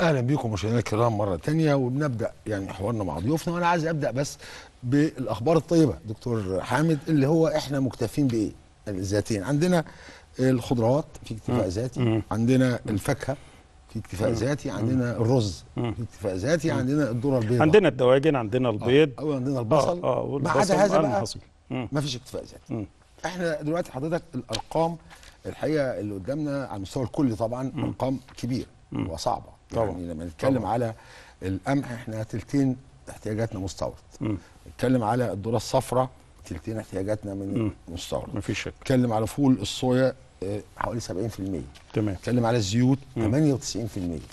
اهلا بيكم مشاهدينا الكرام مره تانية وبنبدا يعني حوارنا مع ضيوفنا وانا عايز ابدا بس بالاخبار الطيبه دكتور حامد اللي هو احنا مكتفين بايه؟ الذاتين عندنا الخضروات في اكتفاء ذاتي عندنا الفاكهه في اكتفاء ذاتي عندنا الرز في اكتفاء ذاتي عندنا الذره البيضاء عندنا الدواجن عندنا آه، البيض او عندنا البصل آه، آه، ما عدا هذا بقى ما فيش اكتفاء ذاتي احنا دلوقتي حضرتك الارقام الحقيقه اللي قدامنا على المستوى الكلي طبعا ارقام كبيره وصعبه طبعا. يعني لما نتكلم طبعا. على القمح احنا تلتين احتياجاتنا مستورد نتكلم على الذره الصفراء تلتين احتياجاتنا من مستورد مفيش شك نتكلم على فول الصويا آه، حوالي 70% تمام نتكلم على الزيوت 98%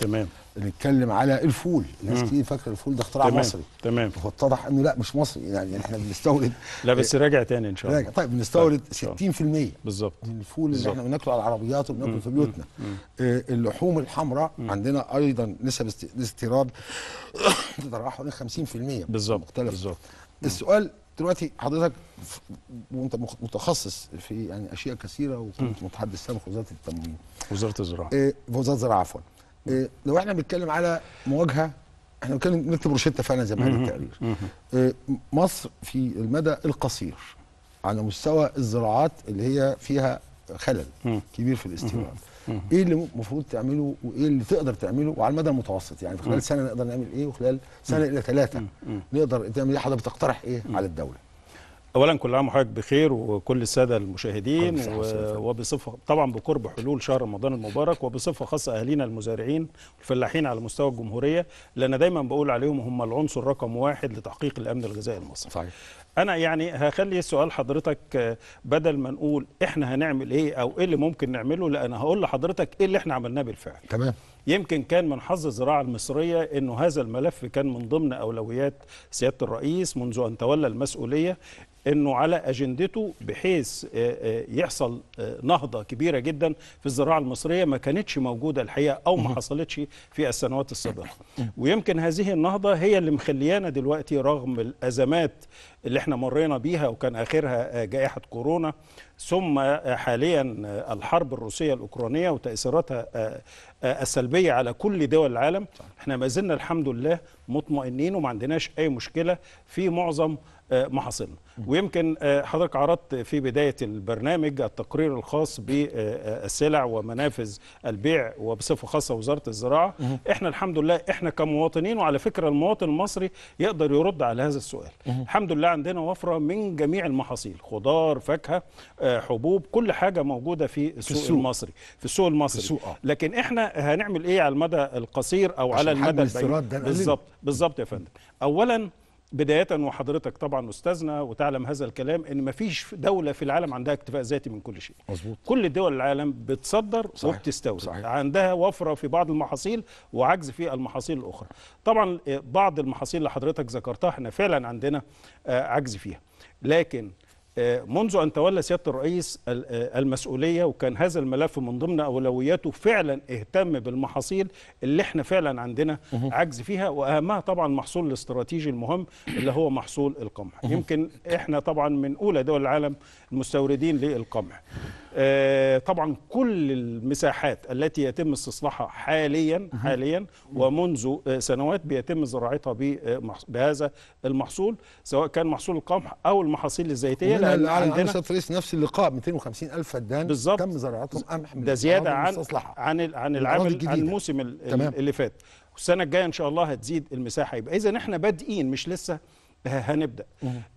تمام نتكلم على الفول ناس كتير فاكره الفول ده اختراع تمام. مصري تمام واتضح انه لا مش مصري يعني احنا بنستورد لا بس راجع تاني ان شاء الله راجع طيب بنستورد طيب. 60% بالظبط من الفول بالزبط. اللي احنا بناكله على العربيات وبناكله في بيوتنا آه اللحوم الحمراء عندنا ايضا نسب استيراد تتراوح حوالي 50% بالظبط بالظبط السؤال دلوقتي حضرتك وانت متخصص في يعني اشياء كثيره وكنت متحدث سابق وزاره التموين وزاره الزراعه إيه وزاره الزراعه عفوا إيه لو احنا بنتكلم على مواجهه احنا بنتكلم نكتب روشته فعلا زي ما قال التقرير إيه مصر في المدى القصير على مستوى الزراعات اللي هي فيها خلل كبير في الاستيراد ايه اللي المفروض تعمله وايه اللي تقدر تعمله وعلى المدى المتوسط يعني في خلال سنه نقدر نعمل ايه وخلال سنه الى ثلاثه نقدر تعمل ايه حضرتك بتقترح ايه على الدوله اولا كل عام وحضرتك بخير وكل الساده المشاهدين و... وبصفه طبعا بقرب حلول شهر رمضان المبارك وبصفه خاصه اهالينا المزارعين والفلاحين على مستوى الجمهوريه لان دايما بقول عليهم هم العنصر رقم واحد لتحقيق الامن الغذائي المصري صحيح. انا يعني هخلي السؤال حضرتك آه، بدل ما نقول احنا هنعمل ايه او ايه اللي ممكن نعمله لا انا هقول لحضرتك ايه اللي احنا عملناه بالفعل تمام يمكن كان من حظ الزراعه المصريه انه هذا الملف كان من ضمن اولويات سياده الرئيس منذ ان تولى المسؤوليه انه على اجندته بحيث آه، آه، يحصل آه، نهضه كبيره جدا في الزراعه المصريه ما كانتش موجوده الحقيقه او ما حصلتش في السنوات السابقه ويمكن هذه النهضه هي اللي مخليانا دلوقتي رغم الازمات اللي احنا مرينا بيها وكان اخرها آه، جائحه كورونا ثم آه، حاليا آه، الحرب الروسيه الاوكرانيه وتاثيراتها السلبيه على كل دول العالم احنا ما زلنا الحمد لله مطمئنين وما عندناش اي مشكله في معظم محاصيلنا ويمكن حضرتك عرضت في بدايه البرنامج التقرير الخاص بالسلع ومنافذ البيع وبصفه خاصه وزاره الزراعه احنا الحمد لله احنا كمواطنين وعلى فكره المواطن المصري يقدر يرد على هذا السؤال الحمد لله عندنا وفره من جميع المحاصيل خضار فاكهه آه، حبوب كل حاجه موجوده في السوق, السوق. المصري في السوق المصري في السوق. آه. لكن احنا هنعمل ايه على المدى القصير او على المدى البعيد بالظبط بالظبط يا فندم اولا بداية وحضرتك طبعا أستاذنا وتعلم هذا الكلام أن ما فيش دولة في العالم عندها اكتفاء ذاتي من كل شيء مزبوط. كل دول العالم بتصدر صحيح. وبتستورد صحيح. عندها وفرة في بعض المحاصيل وعجز في المحاصيل الأخرى طبعا آه، بعض المحاصيل اللي حضرتك ذكرتها احنا فعلا عندنا آه، عجز فيها لكن منذ أن تولى سيادة الرئيس المسؤولية وكان هذا الملف من ضمن أولوياته فعلا اهتم بالمحاصيل اللي احنا فعلا عندنا عجز فيها وأهمها طبعا محصول الاستراتيجي المهم اللي هو محصول القمح يمكن احنا طبعا من أولى دول العالم المستوردين للقمح آه، طبعا كل المساحات التي يتم استصلاحها حاليا حاليا ومنذ آه، سنوات بيتم زراعتها آه، بهذا المحصول سواء كان محصول القمح او المحاصيل الزيتيه لان عندنا سياده رئيس نفس اللقاء 250 الف فدان بالزبط. تم زراعتهم قمح ده زياده عن عن عن العام عن الموسم اللي فات والسنه الجايه ان شاء الله هتزيد المساحه يبقى اذا احنا بادئين مش لسه هنبدا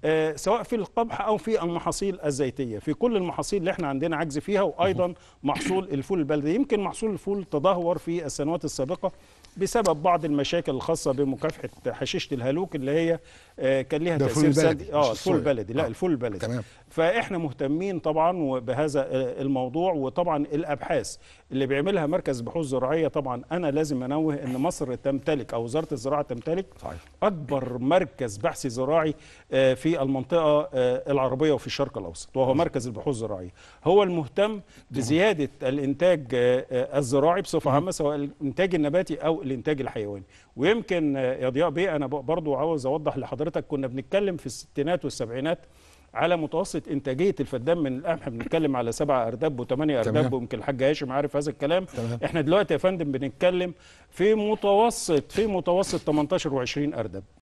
آه سواء في القمح او في المحاصيل الزيتيه في كل المحاصيل اللي احنا عندنا عجز فيها وايضا محصول الفول البلدي يمكن محصول الفول تدهور في السنوات السابقه بسبب بعض المشاكل الخاصه بمكافحه حشيشه الهلوك اللي هي آه، كان ليها تاثير بلدي اه الفول البلدي لا آه، الفول البلدي تمام. فاحنا مهتمين طبعا بهذا آه، الموضوع وطبعا الابحاث اللي بيعملها مركز بحوث زراعيه طبعا انا لازم انوه ان مصر تمتلك او وزاره الزراعه تمتلك صحيح. اكبر مركز بحثي زراعي في المنطقه العربيه وفي الشرق الاوسط وهو مركز البحوث الزراعيه هو المهتم بزياده الانتاج الزراعي بصفه عامه سواء الانتاج النباتي او الانتاج الحيواني ويمكن يا ضياء بيه انا برضو عاوز اوضح لحضرتك كنا بنتكلم في الستينات والسبعينات على متوسط انتاجيه الفدان من القمح بنتكلم على سبعة ارداب وثمانيه ارداب ويمكن الحاج هاشم عارف هذا الكلام تمام. احنا دلوقتي يا فندم بنتكلم في متوسط في متوسط 18 و20 ارداب